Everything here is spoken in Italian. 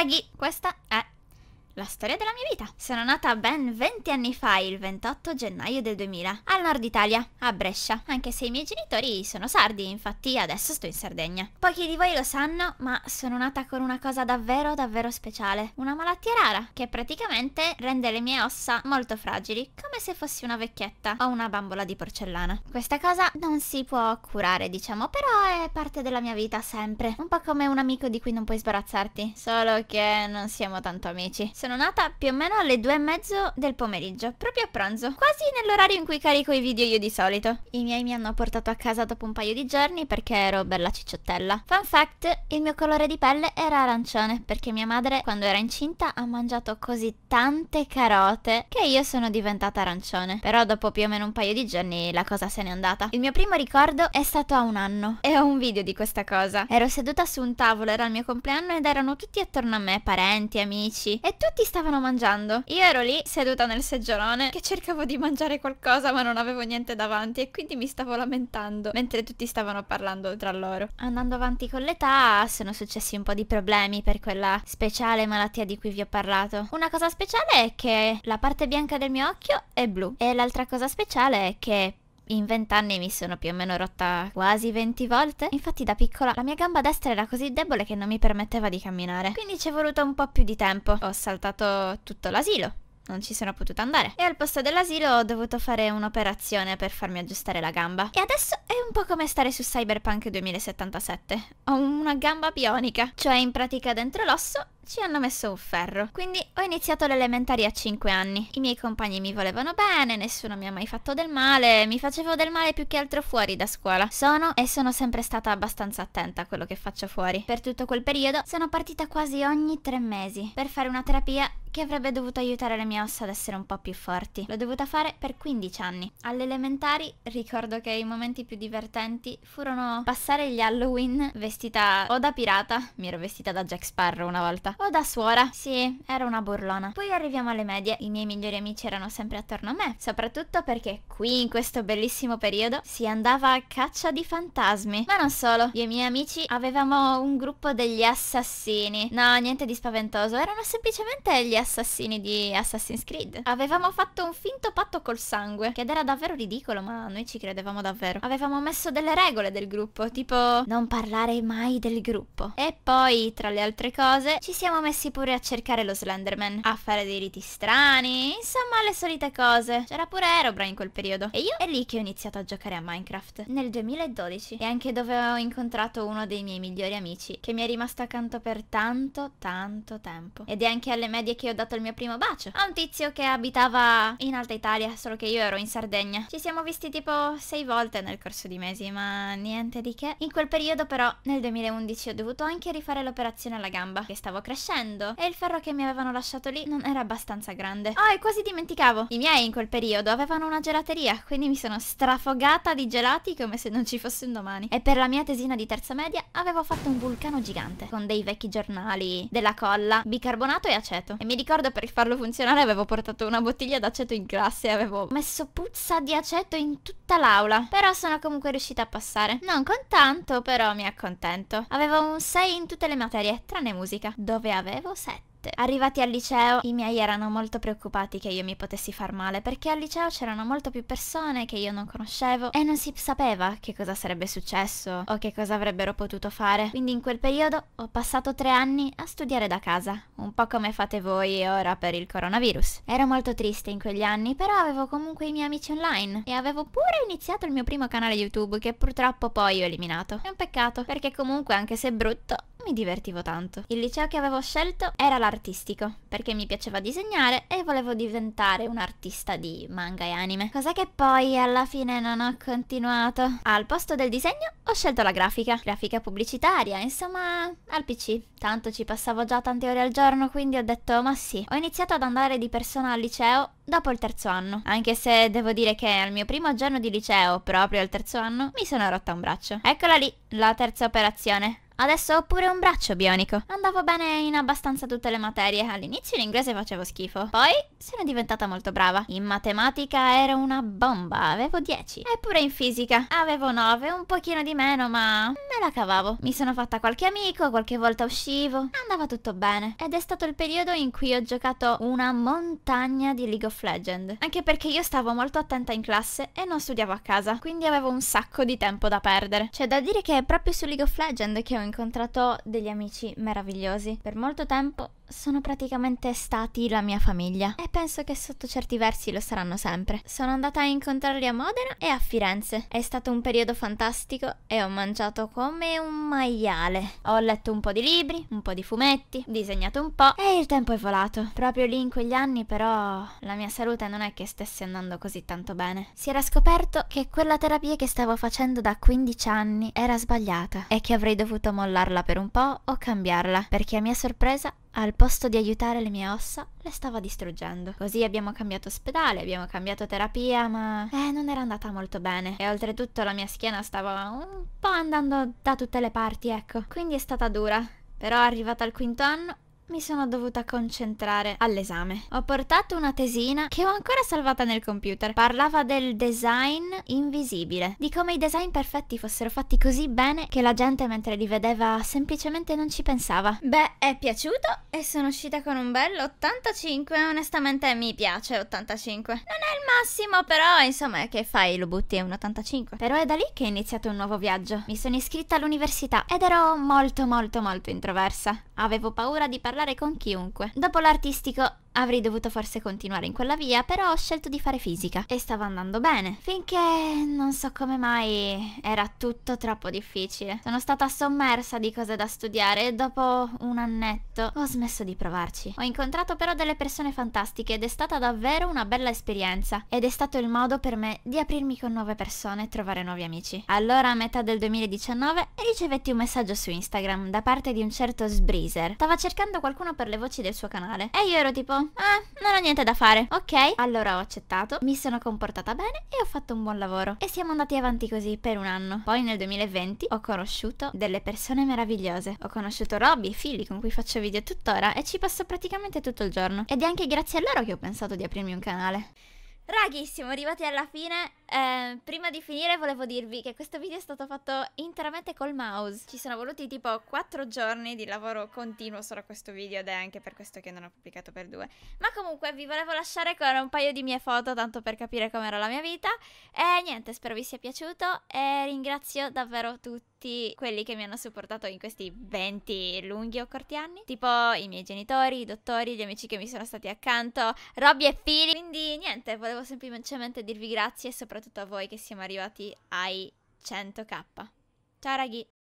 Raghi, questa è la storia della mia vita. Sono nata ben 20 anni fa, il 28 gennaio del 2000, al nord Italia, a Brescia, anche se i miei genitori sono sardi, infatti adesso sto in Sardegna. Pochi di voi lo sanno, ma sono nata con una cosa davvero davvero speciale, una malattia rara che praticamente rende le mie ossa molto fragili, come se fossi una vecchietta o una bambola di porcellana. Questa cosa non si può curare, diciamo, però è parte della mia vita sempre, un po' come un amico di cui non puoi sbarazzarti, solo che non siamo tanto amici. Sono nata più o meno alle due e mezzo del pomeriggio, proprio a pranzo, quasi nell'orario in cui carico i video io di solito. I miei mi hanno portato a casa dopo un paio di giorni perché ero bella cicciottella. Fun fact, il mio colore di pelle era arancione perché mia madre quando era incinta ha mangiato così tante carote che io sono diventata arancione. Però dopo più o meno un paio di giorni la cosa se n'è andata. Il mio primo ricordo è stato a un anno e ho un video di questa cosa. Ero seduta su un tavolo, era il mio compleanno ed erano tutti attorno a me, parenti, amici e tutti tutti stavano mangiando. Io ero lì, seduta nel seggiolone, che cercavo di mangiare qualcosa ma non avevo niente davanti e quindi mi stavo lamentando mentre tutti stavano parlando tra loro. Andando avanti con l'età sono successi un po' di problemi per quella speciale malattia di cui vi ho parlato. Una cosa speciale è che la parte bianca del mio occhio è blu e l'altra cosa speciale è che in vent'anni mi sono più o meno rotta quasi 20 volte. Infatti da piccola la mia gamba destra era così debole che non mi permetteva di camminare. Quindi ci è voluto un po' più di tempo. Ho saltato tutto l'asilo non ci sono potuta andare. E al posto dell'asilo ho dovuto fare un'operazione per farmi aggiustare la gamba. E adesso è un po' come stare su Cyberpunk 2077. Ho una gamba bionica. Cioè in pratica dentro l'osso ci hanno messo un ferro. Quindi ho iniziato l'elementare a 5 anni. I miei compagni mi volevano bene, nessuno mi ha mai fatto del male, mi facevo del male più che altro fuori da scuola. Sono e sono sempre stata abbastanza attenta a quello che faccio fuori. Per tutto quel periodo sono partita quasi ogni tre mesi per fare una terapia che avrebbe dovuto aiutare le mie ossa ad essere un po' più forti. L'ho dovuta fare per 15 anni. Alle elementari ricordo che i momenti più divertenti furono passare gli Halloween vestita o da pirata, mi ero vestita da Jack Sparrow una volta, o da suora, sì, era una burlona. Poi arriviamo alle medie, i miei migliori amici erano sempre attorno a me, soprattutto perché qui in questo bellissimo periodo si andava a caccia di fantasmi. Ma non solo, io e i miei amici avevamo un gruppo degli assassini. No, niente di spaventoso, erano semplicemente gli assassini assassini di Assassin's Creed. Avevamo fatto un finto patto col sangue, che era davvero ridicolo, ma noi ci credevamo davvero. Avevamo messo delle regole del gruppo, tipo non parlare mai del gruppo. E poi, tra le altre cose, ci siamo messi pure a cercare lo Slenderman, a fare dei riti strani, insomma le solite cose. C'era pure Aerobra in quel periodo. E io è lì che ho iniziato a giocare a Minecraft, nel 2012. E anche dove ho incontrato uno dei miei migliori amici, che mi è rimasto accanto per tanto, tanto tempo. Ed è anche alle medie che ho ho dato il mio primo bacio A un tizio che abitava in Alta Italia Solo che io ero in Sardegna Ci siamo visti tipo sei volte nel corso di mesi Ma niente di che In quel periodo però nel 2011 ho dovuto anche rifare l'operazione alla gamba Che stavo crescendo E il ferro che mi avevano lasciato lì non era abbastanza grande Oh e quasi dimenticavo I miei in quel periodo avevano una gelateria Quindi mi sono strafogata di gelati come se non ci fosse un domani E per la mia tesina di terza media avevo fatto un vulcano gigante Con dei vecchi giornali, della colla, bicarbonato e aceto E mi ricordo per farlo funzionare avevo portato una bottiglia d'aceto in classe e avevo messo puzza di aceto in tutta l'aula. Però sono comunque riuscita a passare. Non con tanto, però mi accontento. Avevo un 6 in tutte le materie, tranne musica, dove avevo 7 notte. Arrivati al liceo, i miei erano molto preoccupati che io mi potessi far male, perché al liceo c'erano molto più persone che io non conoscevo e non si sapeva che cosa sarebbe successo o che cosa avrebbero potuto fare. Quindi in quel periodo ho passato tre anni a studiare da casa, un po' come fate voi ora per il coronavirus. Ero molto triste in quegli anni, però avevo comunque i miei amici online e avevo pure iniziato il mio primo canale YouTube che purtroppo poi ho eliminato. È un peccato, perché comunque anche se brutto, mi divertivo tanto. Il liceo che avevo scelto era l'artistico, perché mi piaceva disegnare e volevo diventare un artista di manga e anime. Cos'è che poi alla fine non ho continuato? Al posto del disegno ho scelto la grafica. Grafica pubblicitaria, insomma, al PC. Tanto ci passavo già tante ore al giorno, quindi ho detto ma sì. Ho iniziato ad andare di persona al liceo dopo il terzo anno. Anche se devo dire che al mio primo giorno di liceo, proprio al terzo anno, mi sono rotta un braccio. Eccola lì, la terza operazione. Adesso ho pure un braccio bionico. Andavo bene in abbastanza tutte le materie. All'inizio in inglese facevo schifo. Poi sono diventata molto brava. In matematica ero una bomba, avevo 10. Eppure in fisica avevo 9, un pochino di meno, ma me la cavavo. Mi sono fatta qualche amico, qualche volta uscivo. Andava tutto bene. Ed è stato il periodo in cui ho giocato una montagna di League of Legends. Anche perché io stavo molto attenta in classe e non studiavo a casa. Quindi avevo un sacco di tempo da perdere. C'è da dire che è proprio su League of Legends che ho incontrato degli amici meravigliosi. Per molto tempo sono praticamente stati la mia famiglia e penso che sotto certi versi lo saranno sempre. Sono andata a incontrarli a Modena e a Firenze. È stato un periodo fantastico e ho mangiato come un maiale. Ho letto un po' di libri, un po' di fumetti, disegnato un po' e il tempo è volato. Proprio lì in quegli anni però la mia salute non è che stesse andando così tanto bene. Si era scoperto che quella terapia che stavo facendo da 15 anni era sbagliata e che avrei dovuto mollarla per un po' o cambiarla, perché a mia sorpresa al posto di aiutare le mie ossa, le stava distruggendo. Così abbiamo cambiato ospedale, abbiamo cambiato terapia, ma... Eh, non era andata molto bene. E oltretutto la mia schiena stava un po' andando da tutte le parti, ecco. Quindi è stata dura. Però arrivata al quinto anno mi sono dovuta concentrare all'esame. Ho portato una tesina che ho ancora salvata nel computer. Parlava del design invisibile, di come i design perfetti fossero fatti così bene che la gente mentre li vedeva semplicemente non ci pensava. Beh, è piaciuto e sono uscita con un bel 85, onestamente mi piace 85. Non è il massimo, però insomma che fai, lo butti a un 85. Però è da lì che è iniziato un nuovo viaggio. Mi sono iscritta all'università ed ero molto molto molto introversa. Avevo paura di parlare parlare con chiunque. Dopo l'artistico Avrei dovuto forse continuare in quella via, però ho scelto di fare fisica e stava andando bene. Finché non so come mai era tutto troppo difficile. Sono stata sommersa di cose da studiare e dopo un annetto ho smesso di provarci. Ho incontrato però delle persone fantastiche ed è stata davvero una bella esperienza ed è stato il modo per me di aprirmi con nuove persone e trovare nuovi amici. Allora a metà del 2019 ricevetti un messaggio su Instagram da parte di un certo Sbreezer. Stava cercando qualcuno per le voci del suo canale e io ero tipo ah, non ho niente da fare. Ok, allora ho accettato, mi sono comportata bene e ho fatto un buon lavoro. E siamo andati avanti così per un anno. Poi nel 2020 ho conosciuto delle persone meravigliose. Ho conosciuto Robby e Fili con cui faccio video tuttora e ci passo praticamente tutto il giorno. Ed è anche grazie a loro che ho pensato di aprirmi un canale. Raghi, siamo arrivati alla fine eh, prima di finire volevo dirvi che questo video è stato fatto interamente col mouse. Ci sono voluti tipo 4 giorni di lavoro continuo solo a questo video ed è anche per questo che non ho pubblicato per due. Ma comunque vi volevo lasciare con un paio di mie foto tanto per capire com'era la mia vita. E niente, spero vi sia piaciuto e ringrazio davvero tutti quelli che mi hanno supportato in questi 20 lunghi o corti anni. Tipo i miei genitori, i dottori, gli amici che mi sono stati accanto, Robby e Fili. Quindi niente, volevo semplicemente dirvi grazie e soprattutto soprattutto a voi che siamo arrivati ai 100k. Ciao raghi!